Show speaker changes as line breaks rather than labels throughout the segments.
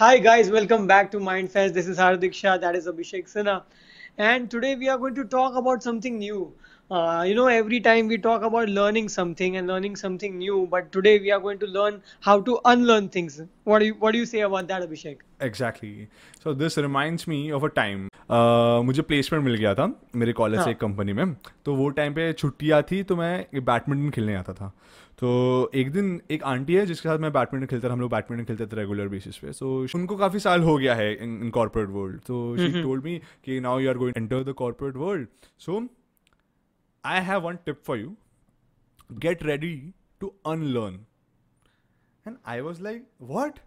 Hi guys, welcome back to MindFest. This is Hardik Shah, that is Abhishek Sinha. And today we are going to talk about something new. Uh, you know, every time we talk about learning something and learning something new, but today we are going to learn how to unlearn things. What do you, what do you say about that, Abhishek?
Exactly. So this reminds me of a time. Uh, मुझे placement मिल गया था मेरे college से एक company में तो वो टाइम पे छुट्टियाँ थी तो मैं बैडमिंटन खेलने आता था तो एक दिन एक आंटी है जिसके साथ मैं बैडमिंटन खेलता था हम लोग बैडमिंटन खेलते थे रेगुलर बेसिस पे सो so, उनको काफ़ी साल हो गया है इन कॉर्पोरेट वर्ल्ड तो शी टोल्ड मी कि now you are going enter the corporate world so I have one tip for you get ready to unlearn and I was like what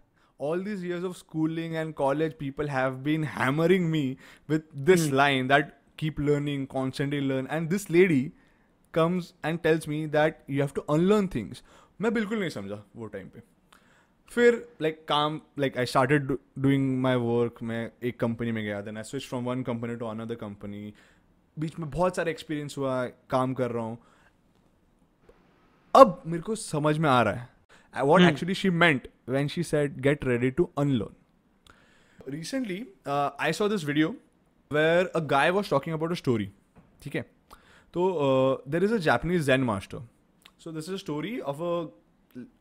all these years of schooling and college people have been hammering me with this line that keep learning constantly learn and this lady comes and tells me that you have to unlearn things मैं बिल्कुल नहीं समझा वो time पे फिर like काम like I started doing my work मैं एक कंपनी में गया then I switch from one company to another company बीच में बहुत सारा एक्सपीरियंस हुआ काम कर रहा हूँ अब मेरे को समझ में आ रहा है what actually she meant when she said get ready to unlearn recently I saw this video where a guy was talking about a story ठीक है So uh, there is a Japanese Zen master. So this is a story of a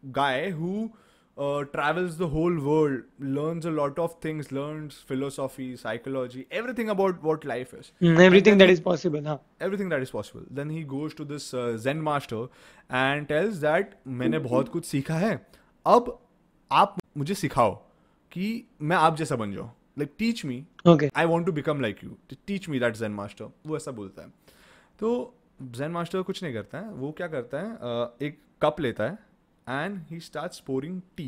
guy who uh, travels the whole world, learns a lot of things, learns philosophy, psychology, everything about what life is. Mm, everything that he, is possible, huh? Everything that is possible. Then he goes to this uh, Zen master and tells that मैंने बहुत कुछ सीखा है अब आप मुझे सिखाओ कि मैं आप जैसा बन जाऊँ like teach me I want to become like you teach me that zen master वो ऐसा बोलता है तो जैन मास्टर कुछ नहीं करता है वो क्या करता है एक कप लेता है and he start pouring tea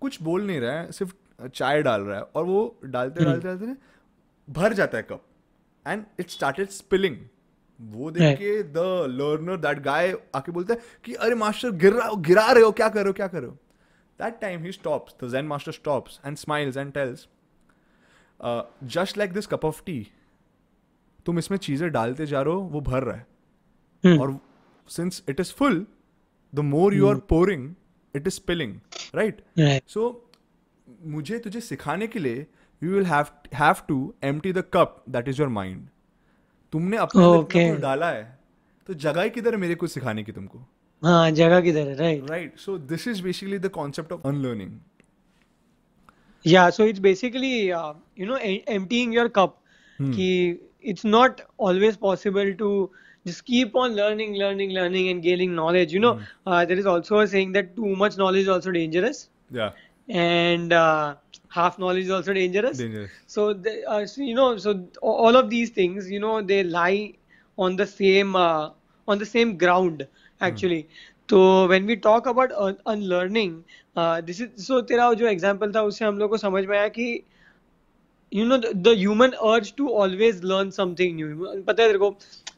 कुछ बोल नहीं रहा है सिर्फ चाय डाल रहा है और वो डालते हम्म। डालते डालते भर जाता है cup and it started spilling वो देख के द लर्नर दैट गाय आके बोलता है कि अरे मास्टर गिर रहा गिरा रहे हो क्या कर रहे हो क्या कर रहे हो that time he stops the zen master stops and smiles and tells just like this cup of tea तुम इसमें चीजें डालते जा रहे हो वो भर रहा है hmm. और since it is full the more you are pouring it is spilling right so मुझे तुझे सिखाने के लिए you will have to empty the cup that is your mind तुमने अपना okay. तो डाला है तो जगह किधर है मेरे को सिखाने की तुमको
हाँ जगह किधर है right right so this is basically the concept of unlearning या so it's basically you know emptying your cup कि it's not always possible to just keep on learning, learning, learning, and gaining knowledge. You know, mm. uh, there is also a saying that too much knowledge is also dangerous. Yeah. And uh, half knowledge is also dangerous. Dangerous. So, the, uh, so you know, so all of these things, you know, they lie on the same uh, on the same ground hmm. actually. Mm. तो when we talk about unlearning this is so तेरा जो example था उससे हम लोग को समझ में आया कि you know the human urge to always learn something new पता है तेरे को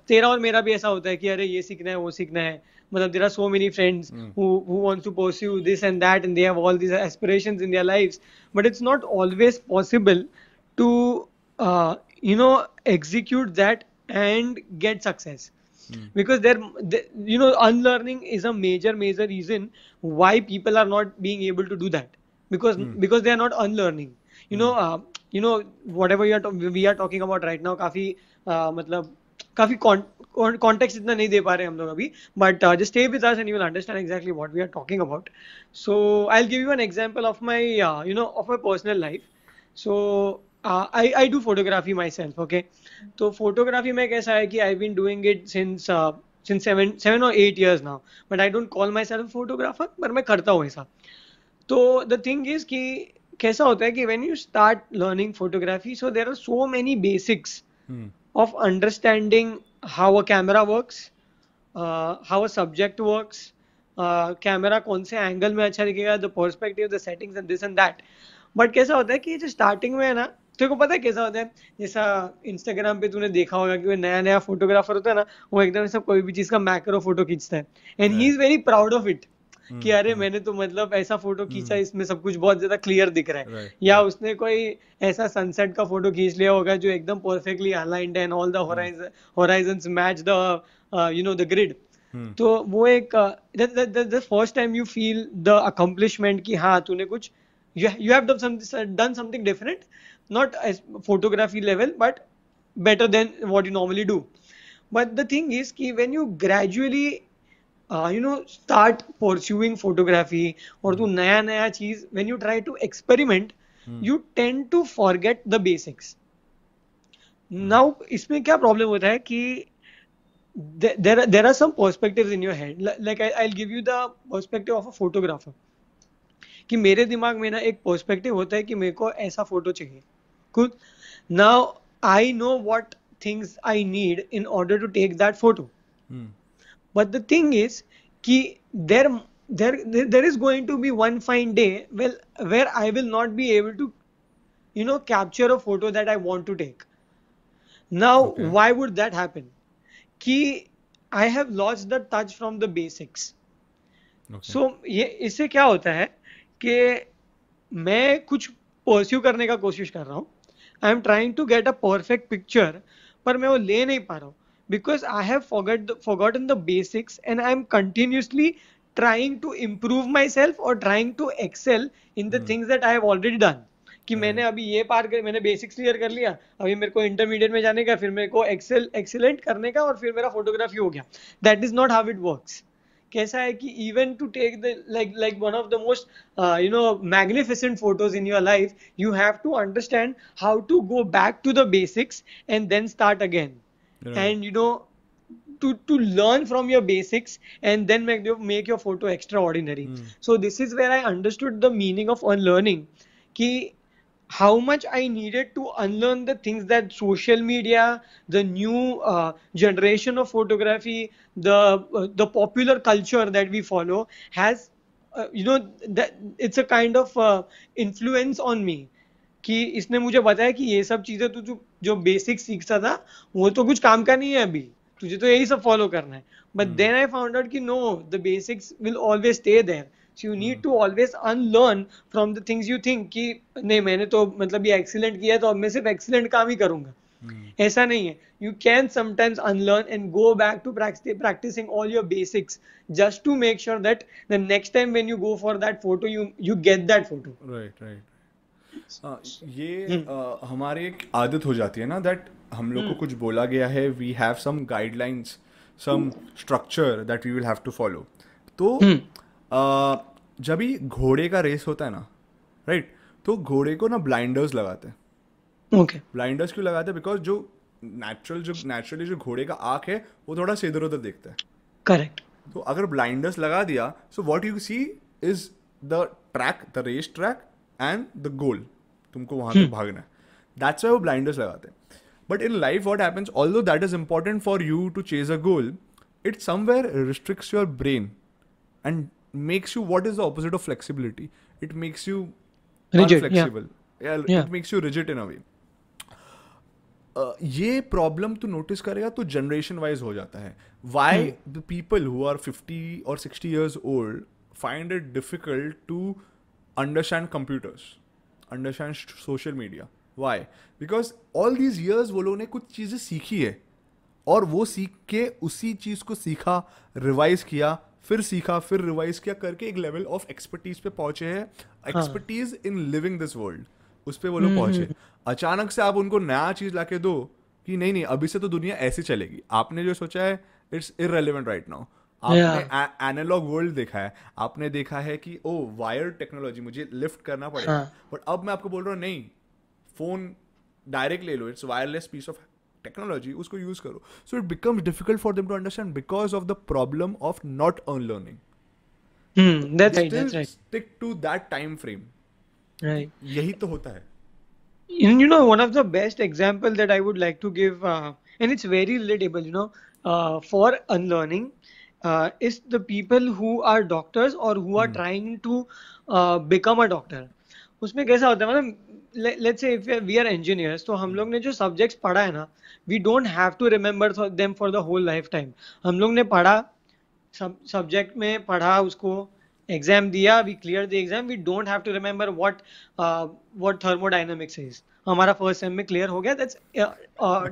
तेरा और मेरा भी ऐसा होता है कि अरे ये सीखना है वो सीखना है मतलब there are so many friends who wants to pursue this and that and they have all these aspirations in their lives but it's not always possible to you know execute that and get success because there you know unlearning is a major major reason why people are not being able to do that because mm. because they are not unlearning you mm. know uh, you know whatever you we are talking about right now काफ़ी मतलब काफ़ी context इतना नहीं दे पा रहे हम लोग अभी but just stay with us and you will understand exactly what we are talking about so I will give you an example of my you know of my personal life so I I do photography myself okay तो photography में कैसा है कि I been doing it since since seven seven और eight years now but I don't call myself photographer पर मैं करता हूँ ऐसा तो द थिंग इज कि कैसा होता है कि when you start learning photography so there are so many basics of understanding how a camera work how a subject work camera कौन से एंगल में अच्छा दिखेगा the perspective the settings and this and that but कैसा होता है कि जो स्टार्टिंग में है ना तेरे को पता है कैसा होता है जैसा इंस्टाग्राम पे तूने देखा होगा कि वो नया नया फोटोग्राफर होता है ना वो एकदम से कोई भी चीज का मैक्रो फोटो खींचता है and he is very proud of it hmm, कि अरे हम्म। मैंने तो मतलब ऐसा फोटो खींचा हम्म। इसमें सब कुछ बहुत ज्यादा क्लियर दिख रहा है या उसने कोई ऐसा सनसेट का फोटो खींच लिया होगा जो एकदम perfectly aligned and all the horizon match the you know the grid तो वो एक first time you feel the accomplishment की हाँ तूने कुछ you have done something different not photography level but better than what you normally do but the thing is ki when you gradually you know start pursuing photography और तू नया नया चीज when you try to experiment you tend to forget the basics now इसमें क्या problem होता है कि there are are some perspectives in your head I give you the you of a photographer कि मेरे दिमाग में ना एक पर्सपेक्टिव होता है कि मेरे को ऐसा फोटो चाहिए खुद now I know what things I need in order to take that photo but the thing is ki there there there is going to be one fine day well where i will not be able to you know capture a photo that i want to take now okay. why would that happen ki i have lost the touch from the basics okay. so ye isse kya hota hai ki मैं कुछ pursue करने का कोशिश कर रहा हूँ I am trying to get a perfect picture पर मैं वो ले नहीं पा रहा हूँ because I have forgot the, forgotten the basics and I am continuously trying to improve myself or trying to excel in the mm. things that I have already done. कि मैंने hmm. अभी ये पार कर मैंने बेसिक्स क्लियर कर लिया अभी मेरे को इंटरमीडिएट में जाने का फिर मेरे को एक्सेल एक्सेलेंट करने का और फिर मेरा फोटोग्राफी हो गया that is not how it works कैसा है कि even to take the like like one of the most you know magnificent photos in your life you have to understand how to go back to the basics and then start again right. and you know to to learn from your basics and then make your make your photo extraordinary mm. so this is where i understood the meaning of unlearning ki how much i needed to unlearn the things that social media the new uh, generation of photography the uh, the popular culture that we follow has uh, you know that it's a kind of uh, influence on me कि इसने मुझे बताया कि ये सब चीजें तू तो जो जो बेसिक सीखता था वो तो कुछ काम का नहीं है अभी तुझे तो यही सब फॉलो करना है but then I found out कि no the basics will always stay there so you need to always unlearn from the things you think कि नहीं मैंने तो मतलब ये एक्सीलेंट किया तो अब मैं सिर्फ एक्सीलेंट काम ही करूंगा hmm. ऐसा नहीं है you can sometimes unlearn and go back to practising all your basics just to make sure that the next time when you go for that photo you you get that photo right right ये hmm. हमारी एक
आदत हो जाती है ना that हम लोग को हम्म। कुछ बोला गया है we have some guidelines some structure that we will have to follow तो हम्म। जब ही घोड़े का रेस होता है ना राइट तो घोड़े को ना ब्लाइंडर्स लगाते
हैं
ब्लाइंडर्स क्यों लगाते हैं बिकॉज जो नेचुरल जो नेचुरली जो घोड़े का आंख है वो थोड़ा से इधर उधर देखता है करेक्ट तो अगर ब्लाइंडर्स लगा दिया so what you see is the track the race track and the goal तुमको वहां तक hmm. भागना है दैट्स वाई वो ब्लाइंडर्स लगाते हैं but in life what happens all that is important for you to chase a goal it somewhere restricts your brain and makes you what is the opposite of flexibility it makes you flexible it makes you rigid in a way ये problem तो notice करेगा तो generation wise हो जाता है why the people who are fifty और sixty years old find it difficult to understand computers understand social media why because all these years वो लोगों ने कुछ चीज़ें सीखी है और वो सीख के उसी चीज़ को सीखा रिवाइज किया फिर सीखा फिर रिवाइज किया करके एक लेवल ऑफ एक्सपर्टीज पे पहुंचे हैं expertise in living this world उस पर वो लोग हम्म, पहुंचे हम्म, हम्म। अचानक से आप उनको नया चीज़ ला के दो कि नहीं नहीं अभी से तो दुनिया ऐसी चलेगी आपने जो सोचा है इट्स इरेलीवेंट राइट नाउ आपने एनालॉग वर्ल्ड देखा है आपने देखा है कि ओ वायर टेक्नोलॉजी मुझे लिफ्ट करना पड़ेगा बट हाँ। अब मैं आपको बोल रहा हूँ नहीं फोन डायरेक्ट ले लो it's wireless piece of technology उसको यूज करो so it becomes difficult for them to understand because of the problem of not
unlearning stick to that time frame यही तो होता है And you know, one of the best example that I would like to give, uh, and it's very relatable, you know, uh, for unlearning, uh, is the people who are doctors or who are mm. trying to uh, become a doctor उसमें कैसा होता है मतलब let's say if we are engineers तो हम hmm. लोग ने जो सब्जेक्ट्स पढ़ा है ना we don't have to remember them for the whole life time हम लोग ने पढ़ा सब सब्जेक्ट में पढ़ा उसको एग्जाम दिया we clear the exam we don't have to remember what what thermodynamics is हमारा फर्स्ट सेम में क्लियर हो गया दैट्स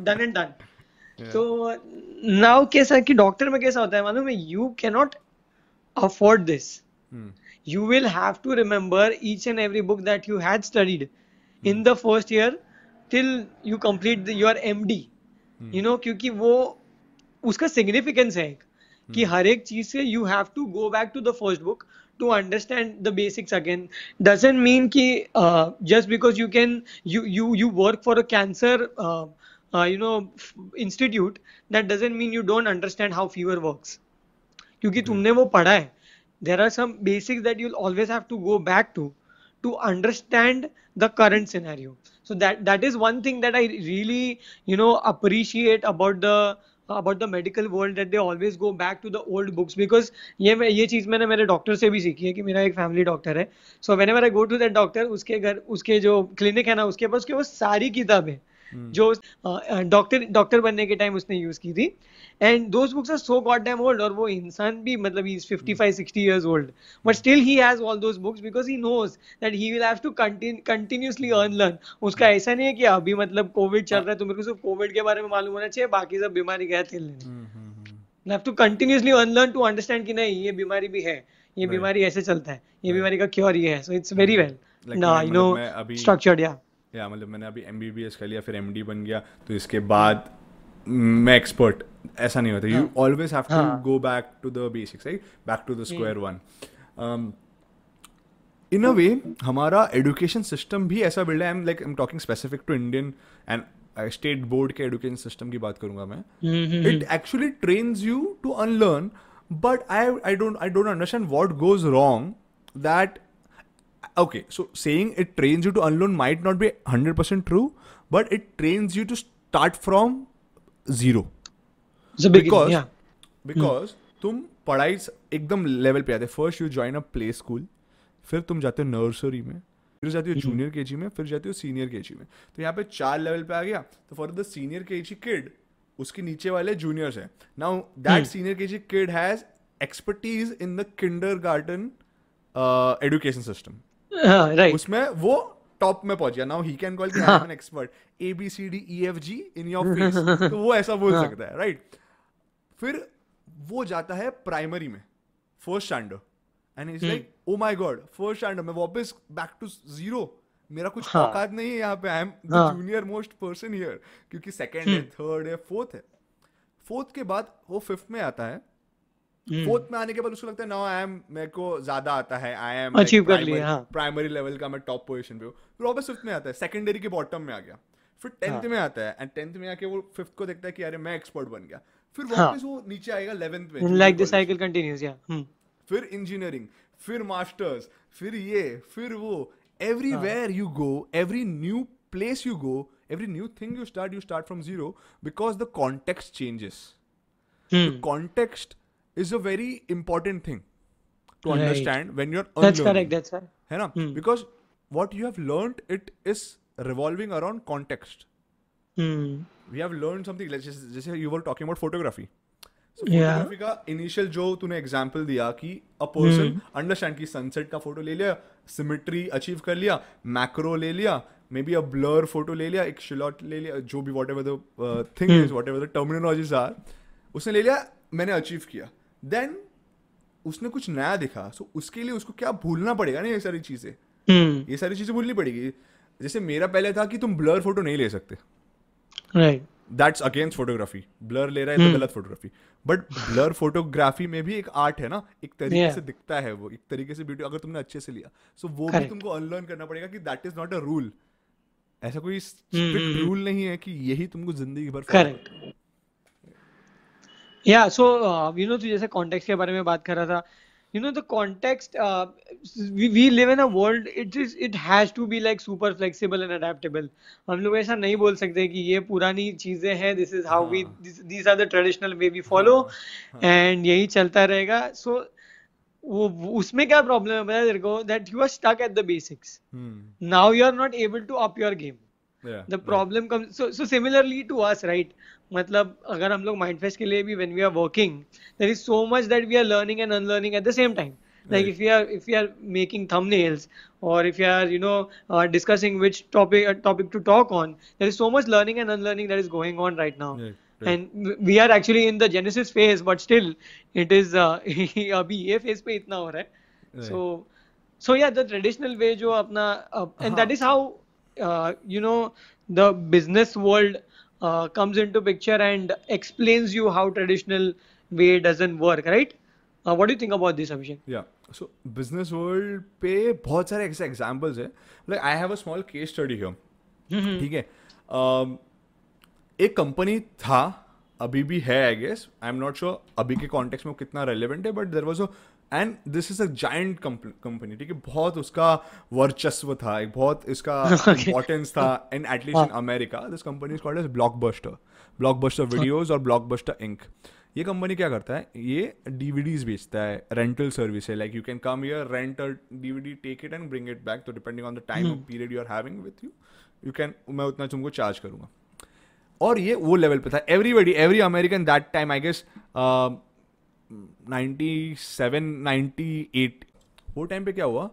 डन एंड डन तो नाउ कैसा कि डॉक्टर में कैसा होता है मालूम है you can not afford this you will have to remember each and every book that you had studied in the first year till you complete your M D you know क्योंकि वो उसका significance है एक कि hmm. हर एक चीज से you have to go back to the first book to understand the basics again doesn't mean कि just because you can you you you work for a cancer uh, you know institute that doesn't mean you don't understand how fever works क्योंकि तुमने वो पढ़ा है there are some basics that you'll always have to go back to to understand the current scenario so that that is one thing that i really you know appreciate about the about the medical world that they always go back to the old books because ये मैं ये चीज़ मैंने मेरे doctor से भी सीखी है कि मेरा एक फैमिली डॉक्टर है so whenever I go to that doctor उसके घर उसके जो क्लिनिक है ना उसके पास उसके वो सारी किताबें Hmm. जो डॉक्टर डॉक्टर बनने के टाइम उसने यूज की थी and those books are so god damn old और वो इंसान भी मतलब he is 55 60 years old but still he has all those books because he knows that he will have to continuously earn learn उसका hmm. ऐसा नहीं है कि अभी मतलब कोविड चल ah. रहा है तो मेरे को सिर्फ कोविड के बारे में मालूम होना चाहिए बाकी सब बीमारी गए थे लेने have to continuously earn learn to understand कि नहीं ये बीमारी भी है ये बीमारी ऐसे चलता है ये बीमारी का क्योर ये है सो इट्स वेरी वेल ना यू नो स्ट्रक्चर्ड या
या मतलब मैंने अभी एम बी बी एस कर लिया फिर एम डी बन गया तो इसके बाद मैं एक्सपर्ट ऐसा नहीं होता you always have to go back to the basics right back to the square one in a way हमारा एजुकेशन सिस्टम भी ऐसा बिल्ड है I am like I am talking specific to Indian and state board के education system की बात करूंगा मैं it actually trains you to unlearn but I I don't I don't understand what goes wrong that okay so saying it trains you to unlearn might not be hundred percent true but it you you to start from zero because yeah. तुम पढ़ाई एकदम level पे आते first you join a play school फिर तुम जाते हो nursery में फिर जाते हो जूनियर hmm. के में फिर जाते हो सीनियर के में तो यहाँ पे चार लेवल पे आ गया तो for the senior K G kid उसके नीचे वाले जूनियर्स हैं now that senior K G kid has expertise in the kindergarten education system right हाँ, उसमें वो टॉप में पहुंच गया now he can call I am an expert A B C D E F G in your face तो वो ऐसा बोल हाँ. सकता है राइट फिर वो जाता है प्राइमरी में first standard and is like oh my god first standard मैं वापस बैक टू जीरो मेरा कुछ हाँ. नहीं है यहाँ पे I am the junior most person here क्योंकि सेकंड है थर्ड हम्म. है फोर्थ है फोर्थ के बाद वो फिफ्थ में आता है हम्म। फोर्थ में आने के बाद उसको लगता है नाउ आई एम मेरे को ज्यादा आता है आई एम अचीव कर लिया हां प्राइमरी लेवल का मैं टॉप पोजीशन पे हूं फिर वापस फिफ्थ में आता है सेकेंडरी के बॉटम में आ गया फिर 10th हाँ. में आता है एंड 10th में आके वो फिफ्थ को देखता है कि अरे मैं एक्सपर्ट बन गया फिर हाँ। वापस हाँ. वो नीचे आएगा 11th में लाइक द
साइकिल कंटिन्यूज या
फिर इंजीनियरिंग फिर मास्टर्स फिर ये फिर वो everywhere you go every new place you go every new thing you start you start from zero because the context changes the context is a very important thing
to understand when you
है ना because what you have learn it is revolving around context we have learn something जैसे you were talking about photography photography का initial जो तूने example दिया कि a person understand की sunset का फोटो ले लिया सिमेट्री अचीव कर लिया मैक्रो ले लिया maybe a blur photo ले लिया एक शिलॉट ले लिया जो भी whatever the thing is whatever the terminologies are उसने ले लिया मैंने अचीव किया देन उसने कुछ नया देखा सो उसके लिए उसको क्या भूलना पड़ेगा ना ये सारी चीज़ें hmm. हम्म। ये सारी चीज़ें भूलनी पड़ेगी जैसे मेरा पहले था कि तुम ब्लर फोटो नहीं ले सकते दैट्स अगेंस्ट फोटोग्राफी ब्लर ले रहा है hmm. तो हम्म। गलत फोटोग्राफी बट ब्लर फोटोग्राफी में भी एक आर्ट है ना एक तरीके yeah. से दिखता है वो एक तरीके से ब्यूटी अगर तुमने अच्छे से लिया सो so वो Correct. भी तुमको अनलर्न करना पड़ेगा कि that is not a rule ऐसा कोई रूल हम्म, नहीं है कि यही तुमको जिंदगी भर करेक्ट
या सो यू नो तू जैसे कॉन्टेक्स्ट के बारे में बात कर रहा था you know the context we live in a world it is it has to be like super flexible and adaptable हम लोग ऐसा नहीं बोल सकते कि ये पुरानी चीजें हैं this is how we this are the traditional way we follow and यही चलता रहेगा सो वो उसमें क्या प्रॉब्लम है पता मतलब तेरे को that you are stuck at the basics now you are not able to up your game the problem come so similarly to us right मतलब अगर हम लोग माइंड फेस्ट के लिए भी when we are working there is so much that we are learning and unlearning at the same time like if you are if you are making thumbnails और if you are you no discussing which topic topic to talk on there is so much learning and unlearning that is going on right now and we are actually in the genesis phase but still it is अभी ये phase पे इतना हो रहा है सो सो या the traditional way जो अपना and that is how Uh, you know the business world uh, comes into picture and explains you how traditional way doesn't work right uh, what do you think about this abhishek yeah so business world pay. बहुत सारे ऐसे examples है like I have a
small case study here ठीक है एक company था अभी भी है I guess I am not sure अभी के कॉन्टेक्स्ट में कितना रेलिवेंट है but there was a and this is a giant company ठीक है बहुत उसका वर्चस्व था एक बहुत इसका इंपॉर्टेंस था in at least in America this company is called as Blockbuster videos और बस्टर इंक ये कंपनी क्या करता है ये डीवीडीज बेचता है रेंटल सर्विस है like you can come here rent a DVD take it and bring it back तो depending on the time period you are having with you you can मैं उतना तुमको चार्ज करूंगा और ये वो लेवल पे था everybody every American that time I guess वो टाइम पे क्या हुआ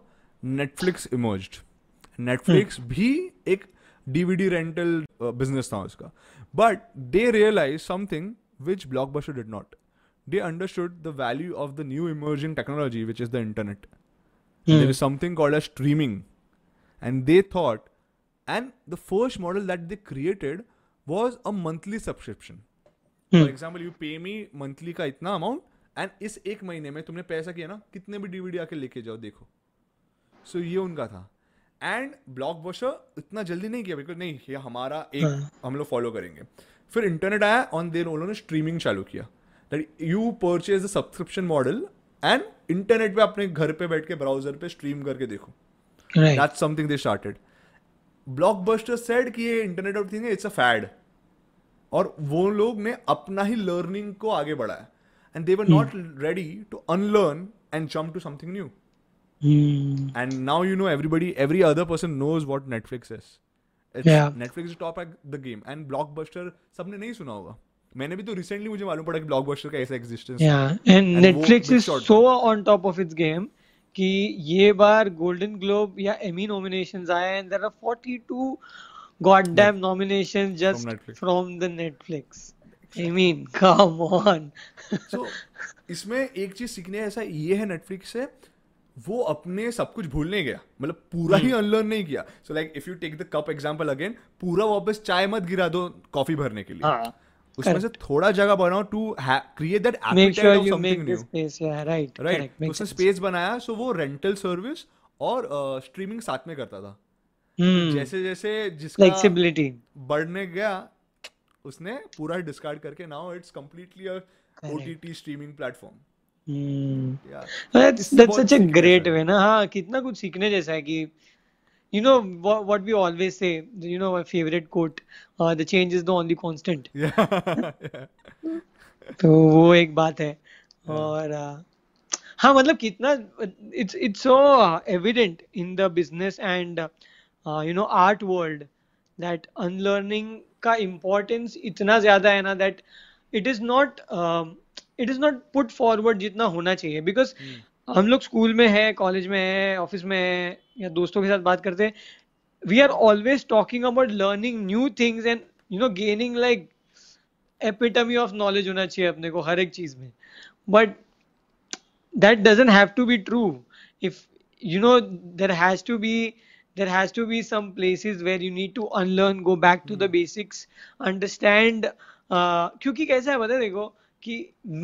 नेटफ्लिक्स इमर्ज नेटफ्लिक्स भी एक डीवीडी रेंटल बिजनेस था उसका but they realise something which Block Bus did not they understood the value of the new emerging technology which is the internet there is something called a streaming and they thought and the first model that they created was a monthly subscription for example you pay me monthly का इतना amount and इस एक महीने में तुमने पैसा किया ना कितने भी डीवीडी आके लेके जाओ देखो सो so, ये उनका था एंड ब्लॉक बॉशर इतना जल्दी नहीं किया बिकॉज नहीं ये हमारा एक हाँ। हम लोग फॉलो करेंगे फिर इंटरनेट आया ऑन देर उन्होंने स्ट्रीमिंग चालू किया that you purchase subscription model and internet पे अपने घर पे बैठ के ब्राउजर पे स्ट्रीम करके देखो that something they started Buster said कि ये internet of thing it's a fad और वो लोग ने अपना ही लर्निंग को आगे बढ़ाया and they were mm. not ready to unlearn and jump to something new. Mm. And now you know everybody, every other person knows what Netflix is. It's, yeah. Netflix is top at the game and blockbuster सबने नहीं सुना होगा.
मैंने भी तो recently मुझे मालूम पड़ा कि ब्लॉकबस्टर का ऐसा Yeah. And and Netflix is so on top of its game कि ये बार गोल्डन ग्लोब या एमी नॉमिनेशंस आए and there 42 goddamn nominations just from, from the Netflix. I mean come on so इसमें एक चीज सीखने ऐसा ये है
नेटफ्लिक्स से वो अपने सब कुछ भूलने गया मतलब पूरा ही अनलर्न हम्म। नहीं किया so like if you take the cup example again पूरा वापस चाय मत गिरा दो कॉफी भरने के लिए हाँ, उसमें से थोड़ा जगह बनाओ to create that appetite of something new
space या राइट राइट उसने
स्पेस बनाया सो वो रेंटल सर्विस और स्ट्रीमिंग uh, साथ में करता था हम्म। जैसे जैसे जिसका बढ़ने गया उसने पूरा डिस्कार्ड करके now it's completely a OTT streaming
platform that's such a great way ना हाँ कितना कुछ सीखने जैसा है कि you know what, we always say you know know favourite quote the change is the only the तो वो एक बात है और uh, हाँ मतलब कितना it's it's so evident in the business and you know art world that unlearning का इम्पोर्टेंस इतना ज़्यादा है ना that it is not it is not put forward जितना होना चाहिए बिकॉज हम्म। हम लोग स्कूल में है कॉलेज में है ऑफिस में है या दोस्तों के साथ बात करते हैं we are always talking about learning new things and you know gaining like epitome of knowledge होना चाहिए अपने को हर एक चीज में but that doesn't have to be true if you know there has to be there has to be some places where you need to unlearn go back to the hmm. basics understand uh, क्योंकि कैसा है पता देखो कि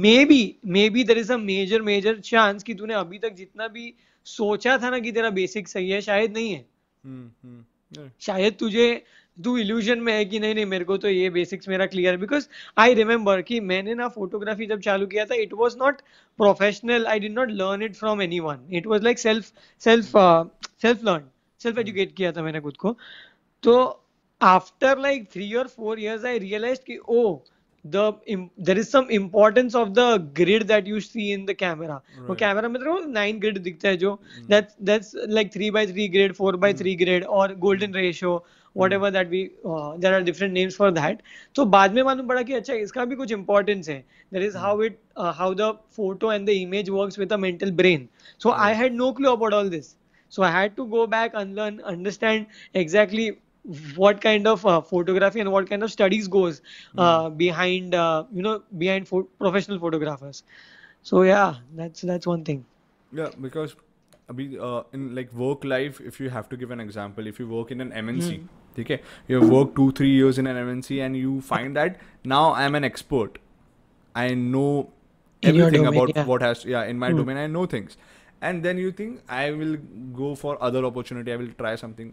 maybe maybe there is a major major chance कि तूने अभी तक जितना भी सोचा था ना कि तेरा बेसिक सही है शायद नहीं है हम्म, हम्म, शायद तुझे तू इल्यूजन में है कि नहीं नहीं मेरे को तो ये बेसिक्स मेरा क्लियर बिकॉज आई रिमेम्बर कि मैंने ना फोटोग्राफी जब चालू किया था it was not professional I did not learn it from anyone it was like self self self learn self educate hmm. किया था मैंने खुद को तो आफ्टर लाइक थ्री और फोर ईयर्स आई रियलाइज कि oh oh, the there is some importance of the grid that you see in the camera right. वो camera में तेरे नाइन ग्रिड दिखता है जो that's that's like three by three grade four by three grade और golden ratio whatever that we there are different names for that तो बाद में मालूम पड़ा कि अच्छा इसका भी कुछ इंपॉर्टेंस है there is how it how the photo and the image work with a mental brain so I had no clue about all this So I had to go back and learn, understand exactly what kind of uh, photography and what kind of studies goes uh, mm. behind uh, you know behind fo- professional photographers so yeah that's that's one thing
yeah because uh, in like work life if you have to give an example if you work in an mnc mm. okay you have worked 2 3 years in an mnc and you find that now i am an expert i know everything domain, about yeah. what has yeah in my mm. domain i know things and then you think i will go for other opportunity i will try something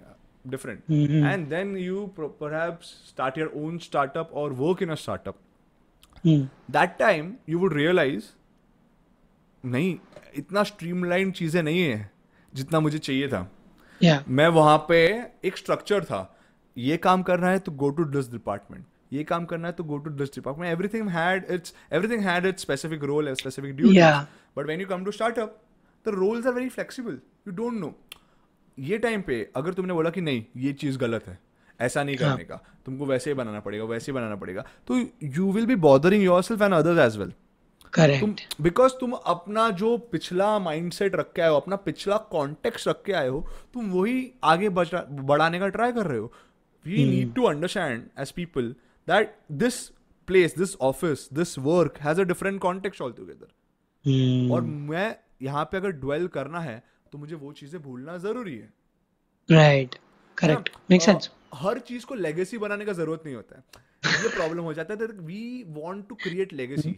different mm-hmm. and then you pro- perhaps start your own startup or work in a startup mm. that time you would realize नहीं इतना streamline चीज़ें नहीं है जितना मुझे चाहिए था yeah. मैं वहाँ पे एक स्ट्रक्चर था ये काम करना है तो गो टू दिस डिपार्टमेंट ये काम करना है तो go to this department everything had its everything had its specific role and specific duty but when you come to startup the roles are very flexible you don't know ये time पे अगर तुमने बोला कि नहीं ये चीज़ गलत है ऐसा नहीं हाँ। करने का तुमको वैसे ही बनाना पड़ेगा वैसे ही बनाना पड़ेगा तो you will be bothering yourself and others as well because तुम अपना जो पिछला सेट रख के आए हो अपना पिछला कॉन्टेक्स्ट रख के आए हो तुम वही आगे बढ़ाने का ट्राई कर रहे हो we need to understand as people that this place this office this work has a different context all
together और मैं
यहाँ पे अगर ड्वेल करना है तो मुझे वो चीजें भूलना जरूरी है राइट करेक्ट मेक सेंस हर चीज को लेगेसी बनाने का जरूरत नहीं होता है ये प्रॉब्लम हो जाता है we
want to create legacy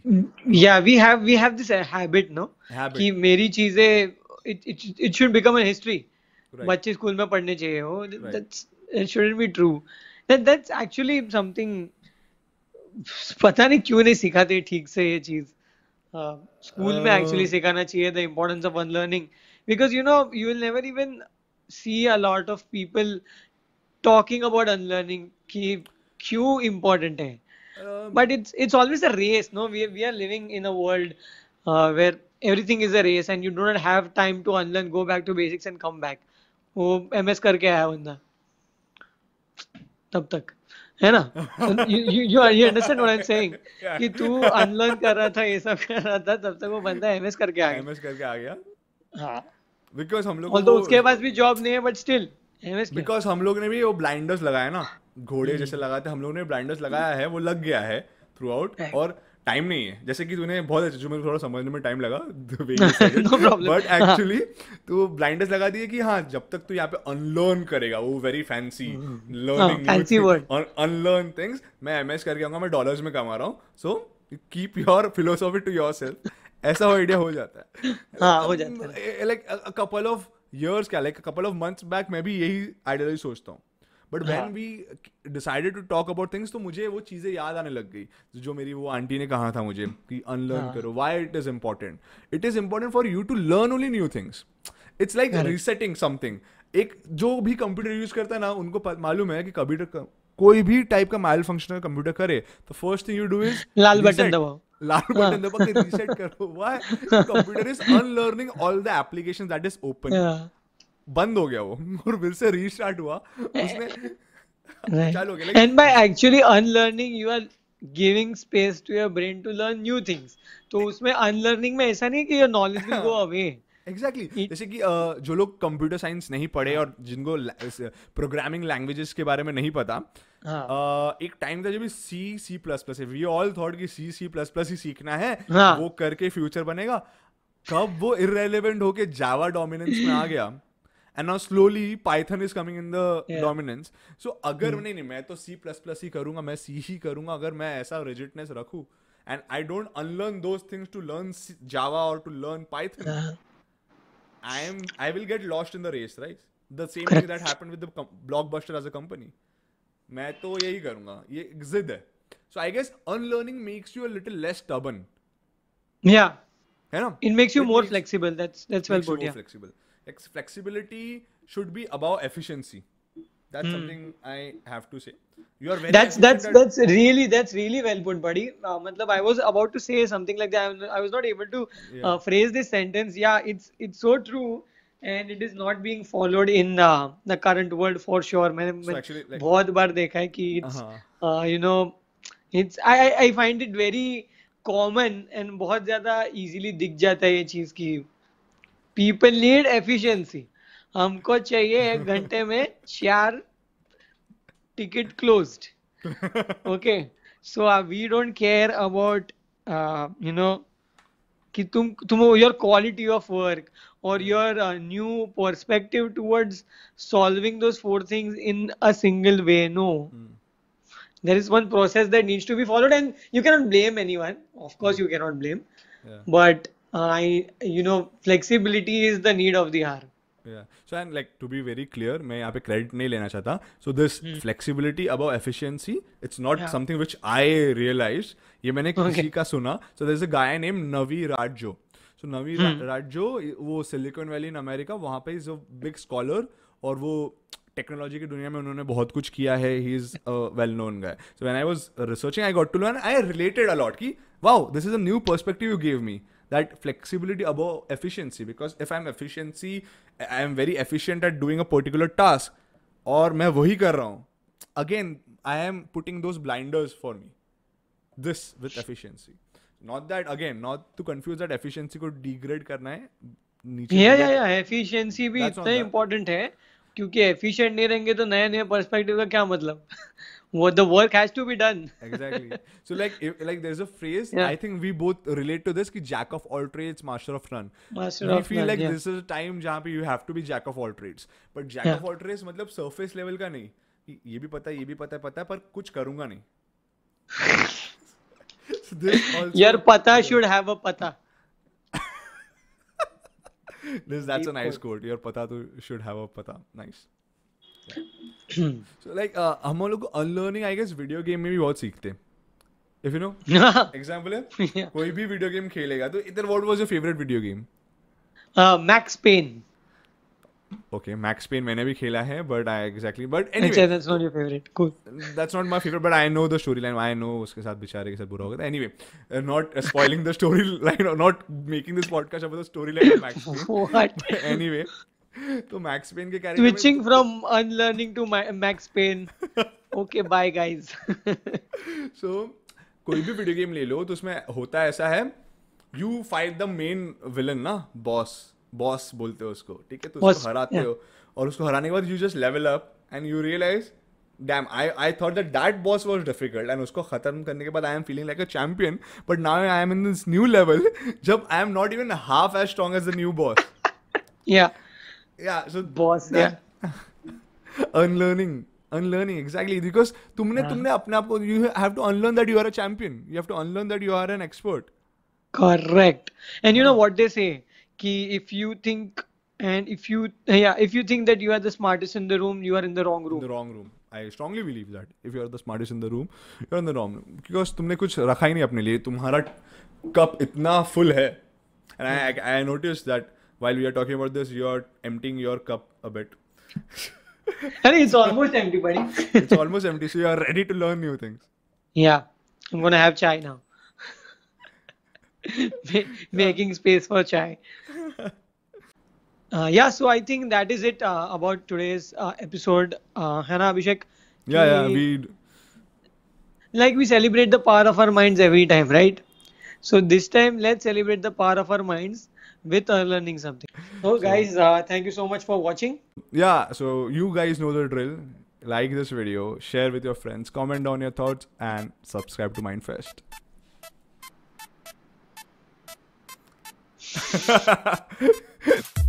या we have we have this habit no कि मेरी चीजें it it should become a history बच्चे स्कूल में पढ़ने चाहिए हो that's it shouldn't be true that's actually something पता नहीं क्यों नहीं सिखाते ठीक से ये चीज स्कूल में एक्चुअली सिखाना चाहिए the importance of unlearning because you know you will never even see a lot of people talking about unlearning कि क्यों इम्पोर्टेंट है but it's it's always a race no we, we are living in a world uh, where everything is a race and you do not have time to unlearn go back to basics and come back वो M S करके आया बंदा तब तक है ना you you understand what I am saying कि तू अनलर्न कर रहा था ये सब कर रहा था तब तक वो बंदा एमएस करके आ गया एमएस करके आ गया हां बिकॉज़ हम लोग ऑल्दो उसके पास भी जॉब नहीं है बट स्टिल एमएस बिकॉज़ हम लोग ने भी
वो ब्लाइंडर्स लगाया ना घोड़े hmm. जैसे लगाते हम लोग ने ब्लाइंडर्स लगाया है वो लग गया है थ्रू आउट और टाइम नहीं है जैसे कि तूने बहुत अच्छा जो मेरे थोड़ा समझने में टाइम लगा बट एक्चुअली हाँ। तू ब्लाइंडर्स लगा दिए कि हाँ जब तक तू यहाँ पे अनलर्न करेगा वो very fancy learning unlearn things मैं एम एस करके आऊंगा मैं डॉलर्स में कमा रहा हूँ so keep your philosophy to yourself ऐसा आइडिया हो जाता है
हाँ, हो जाता
है लाइक कपल ऑफ ईयर्स क्या like couple of months back मैं भी यही आइडियाली सोचता हूँ but when we decided to talk about things तो मुझे वो चीज़ें याद आने लग गई जो मेरी वो आंटी ने कहा था मुझे कि अनलर्न हाँ। करो why it is important it is important for you to learn only new things it's like resetting something एक जो भी कंप्यूटर यूज करता है ना उनको मालूम है कि कंप्यूटर तो कोई भी टाइप का माइल फंक्शनल कंप्यूटर करे तो first thing you do is लाल बटन दबाओ लाल हाँ। बटन दबा के रीसेट करो why computer is unlearning all the application that is open बंद हो गया वो और फिर से रीस्टार्ट हुआ उसने
and by actually unlearning you are giving space to your brain to learn new things तो उसमें अनलर्निंग में ऐसा नहीं कि your knowledge will go away
exactly exactly. जैसे कि जो लोग कंप्यूटर साइंस नहीं पढ़े हाँ। और जिनको प्रोग्रामिंग लैंग्वेजेस के बारे में नहीं पता हाँ। एक टाइम था जब C C plus plus we all thought कि सी सी प्लस प्लस ही सीखना है हाँ। वो करके फ्यूचर बनेगा कब वो इरेलीवेंट होके जावा डोमिनेंस में आ गया and now slowly Python is coming in the dominance so अगर hmm. नहीं नहीं मैं तो सी प्लस प्लस ही करूंगा मैं सी ही करूंगा अगर मैं ऐसा रिजिटनेस रखू and I don't unlearn those things to learn Java और to learn Python I am I will get lost in the race right the same thing that happened with the Blockbuster as a company मैं तो यही करूंगा ये जिद है so I guess unlearning makes you a little less stubborn या है ना it makes you more flexible that's that's well put या flexible flexibility should be above efficiency that's hmm. something i have to say you are very that's that's at... that's really
that's really well put buddy uh, i was about to say something like that i was not able to uh, yeah. uh, phrase this sentence yeah it's it's so true and it is not being followed in uh, the current world for sure so actually, like, बहुत बार देखा it's uh-huh. uh, you know it's I I find it very common and बहुत ज़्यादा easily दिख people need efficiency हमको चाहिए एक घंटे में चार ticket closed okay so we don't care about you know कि तुम तुम योर क्वालिटी ऑफ वर्क और your new perspective towards solving those four things in a single way no there is one process that needs to be followed and you cannot blame anyone of course you cannot blame yeah. but I you know flexibility is the need of the hour.
So and like to be very clear मैं यहाँ पे credit नहीं लेना चाहता so this flexibility about efficiency it's not something which I realise ये मैंने किसी का सुना so this a guy name नवी राजो सो नवी राजो वो सिलिकॉन वैली इन अमेरिका वहाँ पे इज अ बिग स्कॉलर और वो टेक्नोलॉजी की दुनिया में उन्होंने बहुत कुछ किया है ही is well known guy so when I was researching I got to learn I related a lot की wow this is a new perspective you gave me that flexibility above efficiency because if i'm efficiency i am very efficient at doing a particular task or मैं wahi kar raha hu again i am putting those blinders for me this with efficiency not that again not to confuse that efficiency ko degrade karna hai नीचे yeah yeah yeah
efficiency भी इतना important है क्योंकि efficient नहीं रहेंगे तो नया नया perspective का क्या मतलब what the work has to be done exactly so like if, like there's
a phrase yeah. i think we both relate to this ki jack of all trades master of none master we of feel none, like yeah. this is a time jahan pe you have to be jack of all trades but jack yeah. of all trades matlab surface level ka nahi ye bhi pata hai ye bhi pata hai pata hai par kuch karunga nahi
so this also Your pata yeah. should have a pata.
this that's a nice quote. Your pata to should have a pata. Nice. so like uh, हम लोग unlearning I guess video game में भी बहुत सीखते हैं if you no example है कोई भी वीडियो गेम खेलेगा तो इधर what was your favourite video game
Max Payne
okay Max Payne मैंने भी खेला है but I exactly but anyway
that's not your favourite cool
that's not my favourite but I know the story line I know उसके साथ बेचारे के साथ बुरा होगा anyway not spoiling the story line not making this podcast about the story line of Max Payne what anyway तो Max pen के character switching
from unlearning to Max Payne okay bye guys सो
कोई भी video game ले लो तो उसमें होता ऐसा है you fight the main villain ना बॉस बॉस बोलते हो उसको ठीक है तो उसको हराते हो और उसको हराने के बाद you just level up and you realise damn I I thought that that boss was difficult and उसको खत्म करने के बाद I am feeling like a champion but now I am in this new level जब I am not even half as strong as the new boss या या so boss unlearning unlearning exactly because तुमने तुमने अपने आप को you have to unlearn that you are a champion you have to unlearn
that you are an expert correct and you know what they say कि if you think and if you या if you think that you are the smartest in the room you are in the wrong room the wrong room I strongly believe that if you are the smartest in the room you are in the wrong room
because तुमने कुछ रखा ही नहीं अपने लिए तुम्हारा cup इतना full है and I I notice that while we are talking about this, you are emptying your cup a bit.
And it's almost empty, buddy. it's almost empty. So you are ready to learn new things. Yeah, I'm gonna have chai now. Making space for chai. Uh, yeah, so I think that is it uh, about today's uh, episode. Uh, Hannah, Abhishek. Yeah, we, yeah, we. Like we celebrate the power of our minds every time, right? So this time, let's celebrate the power of our minds with learning something. So, guys, uh, thank you so much for watching.
Yeah, so you guys know the drill. Like this video, share with your friends, comment on your thoughts, and subscribe to Mindfest. Ha